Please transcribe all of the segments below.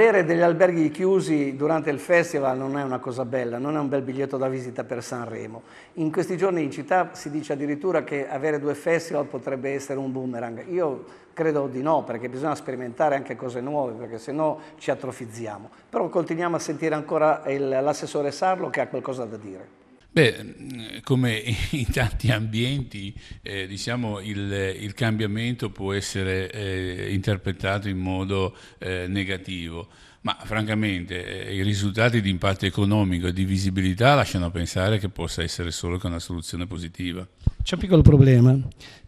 Avere degli alberghi chiusi durante il festival non è una cosa bella, non è un bel biglietto da visita per Sanremo. In questi giorni in città si dice addirittura che avere due festival potrebbe essere un boomerang. Io credo di no, perché bisogna sperimentare anche cose nuove, perché se no ci atrofizziamo. Però continuiamo a sentire ancora l'assessore Sarlo che ha qualcosa da dire. Beh, mm, come in tanti ambienti, eh, diciamo, il, il, cambiamento può essere eh, interpretato in modo eh, negativo ma francamente eh, i risultati di impatto economico e di visibilità lasciano pensare che possa essere solo che una soluzione positiva. C'è un piccolo problema,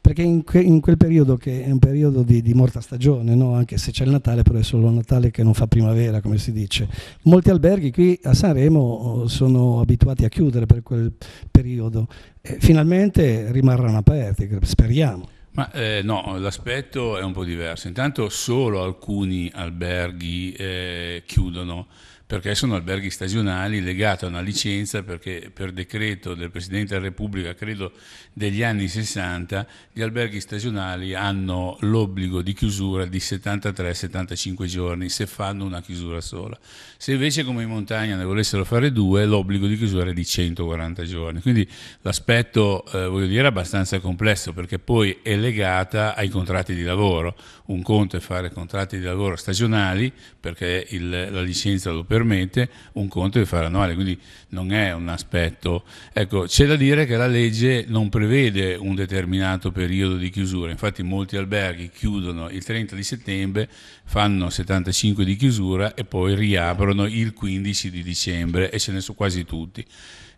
perché in, que, in, quel periodo che è un periodo di, di morta stagione, no? anche se c'è il Natale, però è solo il Natale che non fa primavera, come si dice. Molti alberghi qui a Sanremo oh, sono abituati a chiudere per quel periodo, e eh, finalmente rimarranno aperti, speriamo. Ma eh, no, l'aspetto è un po' diverso. Intanto solo alcuni alberghi eh, chiudono perché sono alberghi stagionali legati a una licenza perché per decreto del Presidente della Repubblica, credo degli anni 60, gli alberghi stagionali hanno l'obbligo di chiusura di 73-75 giorni se fanno una chiusura sola. Se invece come in montagna ne volessero fare due, l'obbligo di chiusura è di 140 giorni. Quindi l'aspetto, eh, voglio dire, è abbastanza complesso perché poi è legata ai contratti di lavoro. Un conto è fare contratti di lavoro stagionali perché il, la licenza lo permette, un conto è fare annuale, quindi non è un aspetto. Ecco, c'è da dire che la legge non prevede un determinato periodo di chiusura, infatti molti alberghi chiudono il 30 di settembre, fanno 75 di chiusura e poi riaprono il 15 di dicembre e ce ne sono quasi tutti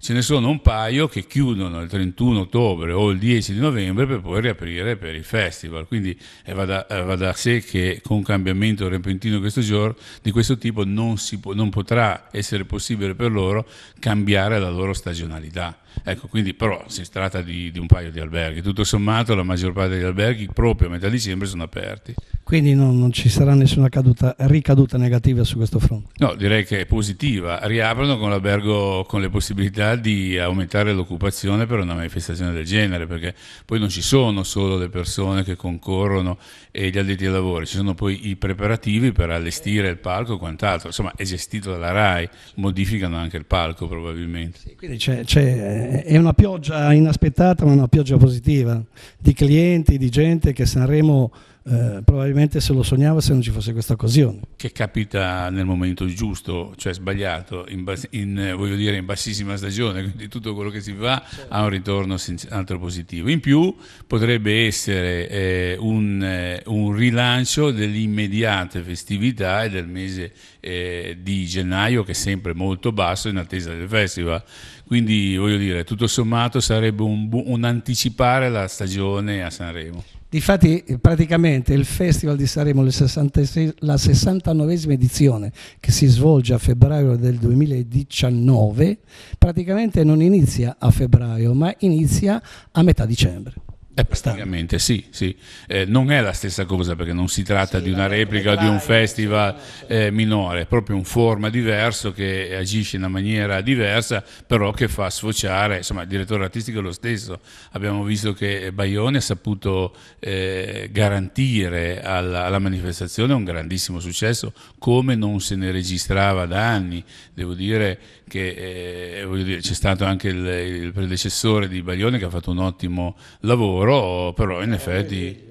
ce ne sono un paio che chiudono il 31 ottobre o il 10 di novembre per poi riaprire vendere per il festival. Quindi eh, va, da, eh, va, da, sé che con un cambiamento repentino questo giorno, di questo tipo non, può, non potrà essere possibile per loro cambiare la loro stagionalità. Ecco, quindi però si tratta di, di, un paio di alberghi, tutto sommato la maggior parte degli alberghi proprio a metà dicembre sono aperti. Quindi non, non ci sarà nessuna caduta, ricaduta negativa su questo fronte? No, direi che è positiva, riaprono con l'albergo con le possibilità di aumentare l'occupazione per una manifestazione del genere, perché poi non ci sono solo le persone che concorrono e gli addetti ai lavori, ci sono poi i preparativi per allestire il palco e quant'altro, insomma è gestito dalla RAI, modificano anche il palco probabilmente. Sì, quindi c'è, c'è è una pioggia inaspettata ma una pioggia positiva di clienti, di gente che Sanremo eh, probabilmente se lo sognava se non ci fosse questa occasione. Che capita nel momento giusto, cioè sbagliato, in, bas- in, eh, voglio dire in bassissima stagione, quindi tutto quello che si fa certo. ha un ritorno senz'altro positivo. In più potrebbe essere eh, un, eh, un, rilancio delle immediate festività e del mese eh, di gennaio che è sempre molto basso in attesa del festival. Quindi voglio dire, tutto sommato sarebbe un, bu- un anticipare la stagione a Sanremo. Difatti praticamente il Festival di Sanremo, la 69esima edizione che si svolge a febbraio del 2019, praticamente non inizia a febbraio ma inizia a metà dicembre. È praticamente sì, sì. Eh, non è la stessa cosa perché non si tratta sì, di una replica di un festival eh, minore, è proprio un forma diverso che agisce in una maniera diversa, però che fa sfociare, insomma il direttore artistico è lo stesso, abbiamo visto che Baione ha saputo eh, garantire alla, alla, manifestazione un grandissimo successo come non se ne registrava da anni, devo dire che eh, dire, c'è stato anche il, il predecessore di Baione che ha fatto un ottimo lavoro lavoro, però in effetti...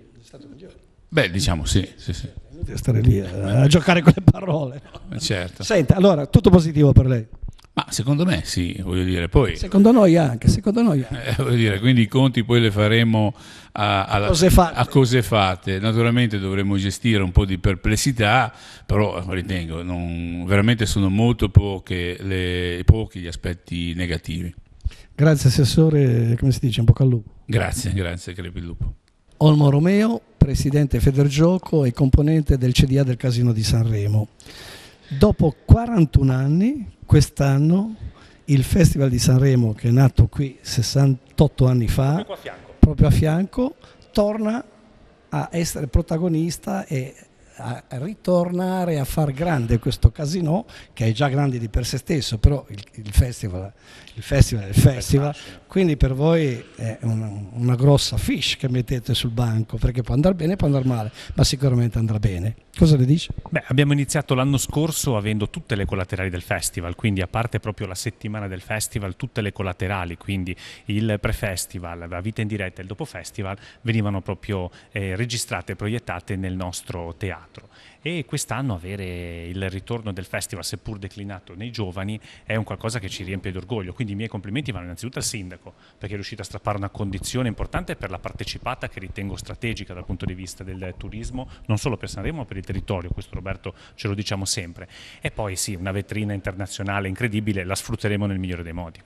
Beh, diciamo sì, sì, sì. stare lì a, a giocare con le parole. No? Eh, certo. Senta, allora, tutto positivo per lei? Ma secondo me sì, voglio dire, poi... Secondo noi anche, secondo noi anche. Eh, dire, quindi i conti poi le faremo a, alla, cose a, cose fatte. Naturalmente dovremo gestire un po' di perplessità, però ritengo, non, veramente sono molto poche le, pochi gli aspetti negativi. Grazie Assessore, come si dice, un bocca al lupo. Grazie, grazie, crepi il lupo. Olmo Romeo, presidente Federgioco e componente del CDA del Casino di Sanremo. Dopo 41 anni, quest'anno, il Festival di Sanremo, che è nato qui 68 anni fa, proprio a fianco, proprio a fianco torna a essere protagonista e a ritornare a far grande questo casino che è già grande di per sé stesso, però il, il festival, il festival è il festival, quindi per voi è una, una, grossa fish che mettete sul banco, perché può andare bene, può andare male, ma sicuramente andrà bene. Cosa ne dici? Beh, abbiamo iniziato l'anno scorso avendo tutte le collaterali del festival, quindi a parte proprio la settimana del festival, tutte le collaterali, quindi il pre-festival, la vita in diretta e il dopo festival venivano proprio eh, registrate e proiettate nel nostro teatro teatro e quest'anno avere il ritorno del festival seppur declinato nei giovani è un qualcosa che ci riempie d'orgoglio quindi i miei complimenti vanno innanzitutto al sindaco perché è riuscito a strappare una condizione importante per la partecipata che ritengo strategica dal punto di vista del turismo non solo per Sanremo ma per il territorio questo Roberto ce lo diciamo sempre e poi sì una vetrina internazionale incredibile la sfrutteremo nel migliore dei modi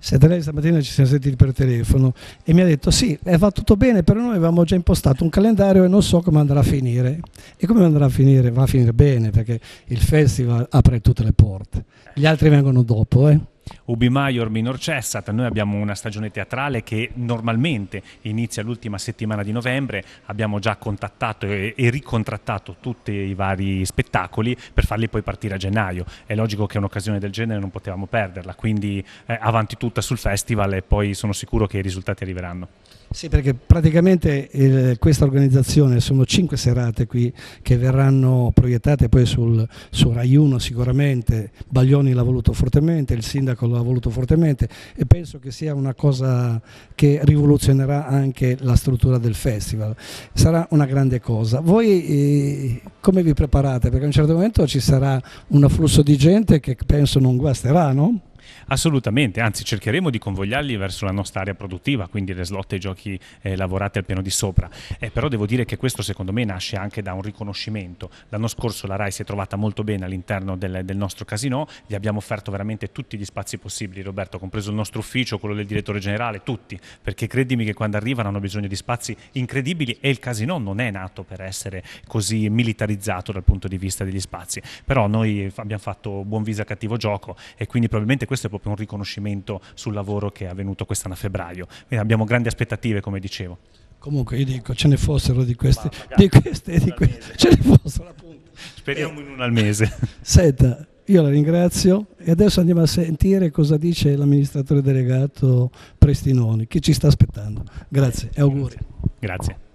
se da lei stamattina ci siamo sentiti per telefono e mi ha detto sì, eh, va tutto bene, però noi avevamo già impostato un calendario e non so come andrà a finire. E come andrà a finire? Va a finire bene perché il festival apre tutte le porte, gli altri vengono dopo. Eh? Ubi Maior Minor Cessat, noi abbiamo una stagione teatrale che normalmente inizia l'ultima settimana di novembre, abbiamo già contattato e, e ricontrattato tutti i vari spettacoli per farli poi partire a gennaio, è logico che un'occasione del genere non potevamo perderla, quindi eh, avanti tutta sul festival e poi sono sicuro che i risultati arriveranno. Sì, perché praticamente il, questa organizzazione sono cinque serate qui che verranno proiettate poi sul, su Rai 1 sicuramente, Baglioni l'ha voluto fortemente, il sindaco l'ha voluto fortemente e penso che sia una cosa che rivoluzionerà anche la struttura del festival, sarà una grande cosa. Voi eh, come vi preparate? Perché a un certo momento ci sarà un afflusso di gente che penso non guasterà, no? Assolutamente, anzi cercheremo di convogliarli verso la nostra area produttiva, quindi le slot e i giochi eh, lavorati al piano di sopra. Eh, però devo dire che questo secondo me nasce anche da un riconoscimento. L'anno scorso la RAI si è trovata molto bene all'interno del, del nostro casino, gli abbiamo offerto veramente tutti gli spazi possibili, Roberto, compreso il nostro ufficio, quello del direttore generale, tutti, perché credimi che quando arrivano hanno bisogno di spazi incredibili e il casino non è nato per essere così militarizzato dal punto di vista degli spazi. Però noi abbiamo fatto buon viso a cattivo gioco e quindi probabilmente questo questo è proprio un riconoscimento sul lavoro che è avvenuto quest'anno a febbraio. Quindi abbiamo grandi aspettative, come dicevo. Comunque io dico, ce ne fossero di queste, di queste, di queste ce ne fossero appunto. Speriamo eh, in una al mese. Senta, io la ringrazio e adesso andiamo a sentire cosa dice l'amministratore delegato Prestinoni, che ci sta aspettando. Grazie e auguri. Grazie.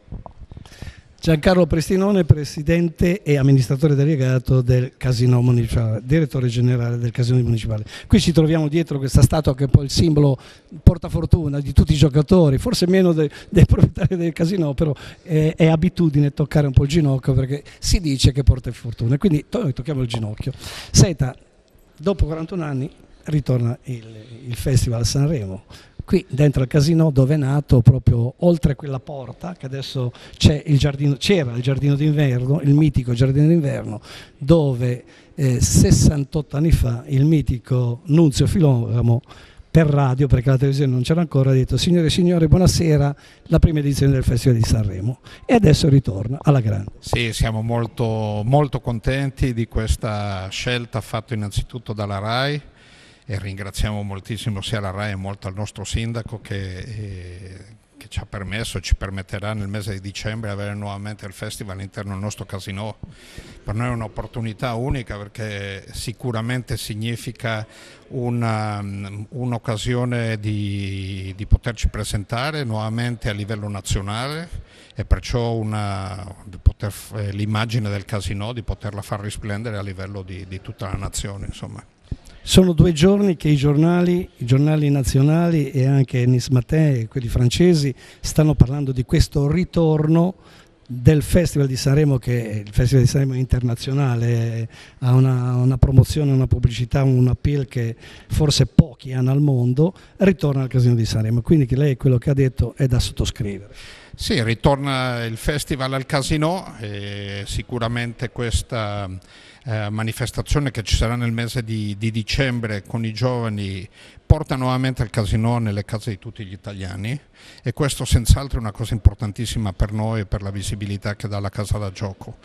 Grazie. Giancarlo Prestinone, presidente e amministratore delegato del Casino Municipale, direttore generale del Casino Municipale. Qui ci troviamo dietro questa statua che è poi il simbolo portafortuna di tutti i giocatori, forse meno dei, dei proprietari del casino, però è, è, abitudine toccare un po' il ginocchio perché si dice che porta fortuna, quindi noi tocchiamo il ginocchio. Senta, dopo 41 anni ritorna il, il Festival Sanremo, qui dentro al casino dove è nato proprio oltre quella porta che adesso c'era il giardino d'inverno, il mitico giardino d'inverno dove eh, 68 anni fa il mitico Nunzio Filogamo per radio, perché la televisione non c'era ancora, ha detto signore e signori buonasera, la prima edizione del Festival di Sanremo e adesso ritorna alla grande. Sì, siamo molto, molto contenti di questa scelta fatta innanzitutto dalla RAI, e ringraziamo moltissimo sia la RAI e molto al nostro sindaco che, eh, che, ci ha permesso, e ci permetterà nel mese di dicembre di avere nuovamente il festival all'interno del nostro casino. Per noi è un'opportunità unica perché sicuramente significa um, un'occasione un di, di poterci presentare nuovamente a livello nazionale e perciò eh, l'immagine del casino di poterla far risplendere a livello di, di tutta la nazione. Insomma. Sono due giorni che i giornali, i giornali nazionali e anche Nismatin e quelli francesi stanno parlando di questo ritorno del Festival di Sanremo, che il Festival di Sanremo è internazionale, ha una, una promozione, una pubblicità, un appeal che forse pochi hanno al mondo, ritorna al Casino di Sanremo. Quindi che lei quello che ha detto è da sottoscrivere. Sì, ritorna il Festival al Casino, sicuramente questa eh, manifestazione che ci sarà nel mese di, di dicembre con i giovani porta nuovamente il casino nelle case di tutti gli italiani e questo senz'altro è una cosa importantissima per noi e per la visibilità che dà la casa da gioco.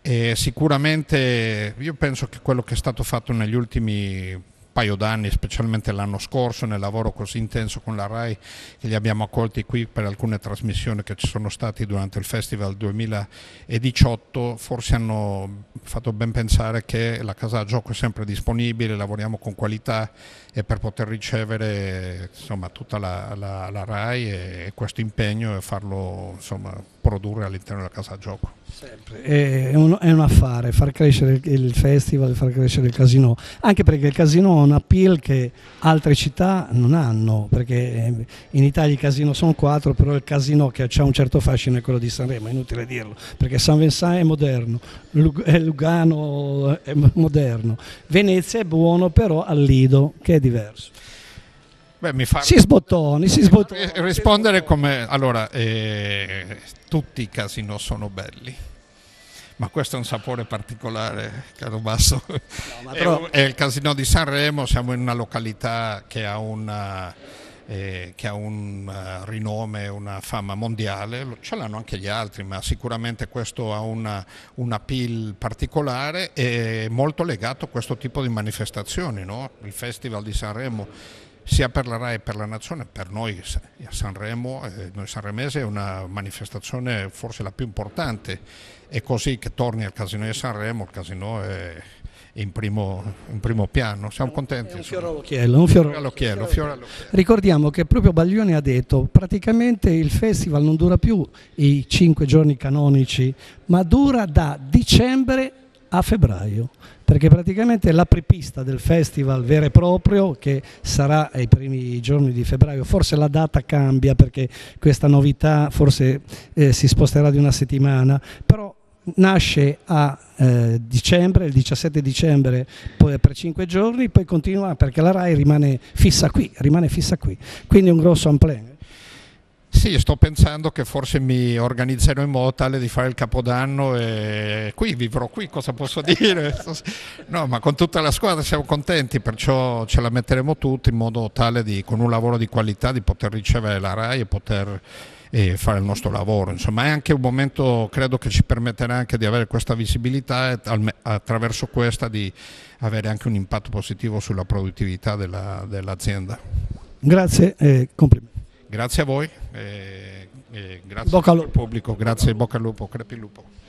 E sicuramente io penso che quello che è stato fatto negli ultimi paio d'anni, specialmente l'anno scorso, nel lavoro così intenso con la RAI che li abbiamo accolti qui per alcune trasmissioni che ci sono stati durante il Festival 2018, forse hanno fatto ben pensare che la casa da gioco è sempre disponibile, lavoriamo con qualità e per poter ricevere insomma, tutta la, la, la RAI e, e questo impegno e farlo insomma, produrre all'interno della casa da gioco. È un, è un, affare far crescere il festival, far crescere il casino, anche perché il casino ha un appeal che altre città non hanno, perché in Italia i casino sono quattro, però il casino che ha un certo fascino è quello di Sanremo, è inutile dirlo, perché San Vincent è moderno, eh, Lugano è moderno, Venezia è buono però al Lido che è diverso. Beh, mi fa... Si sbottoni, si eh, sbottoni. Eh, rispondere come... Allora, eh, tutti i casino sono belli ma questo è un sapore particolare, caro Basso. No, però... è, il casino di Sanremo, siamo in una località che ha, una, eh, che ha un uh, rinome, una fama mondiale, ce l'hanno anche gli altri, ma sicuramente questo ha una, un appeal particolare e molto legato a questo tipo di manifestazioni, no? il Festival di Sanremo sia per la RAI che per la nazione, per noi a Sanremo, eh, noi sanremese è una manifestazione forse la più importante, è così che torni al casino di Sanremo, il casino è in primo, in primo piano, siamo contenti. È un fiore all'occhiello. Un fiore all'occhiello, Ricordiamo che proprio Baglione ha detto praticamente il festival non dura più i cinque giorni canonici, ma dura da dicembre a febbraio, perché praticamente l'apripista del festival vero e proprio che sarà ai primi giorni di febbraio, forse la data cambia perché questa novità forse eh, si sposterà di una settimana, però nasce a eh, dicembre, il 17 dicembre poi per cinque giorni, poi continua perché la RAI rimane fissa qui, rimane fissa qui. quindi è un grosso amplio sì, sto pensando che forse mi organizzerò in modo tale di fare il capodanno e qui vivrò qui, cosa posso dire? No, ma con tutta la squadra siamo contenti, perciò ce la metteremo tutti in modo tale di, con un lavoro di qualità, di poter ricevere la RAI e poter e fare il nostro lavoro. Insomma, è anche un momento, credo che ci permetterà anche di avere questa visibilità e attraverso questa di avere anche un impatto positivo sulla produttività dell'azienda. Dell Grazie e complimenti. Grazie a voi eh, eh, grazie al pubblico, grazie bocca al lupo, crepi lupo.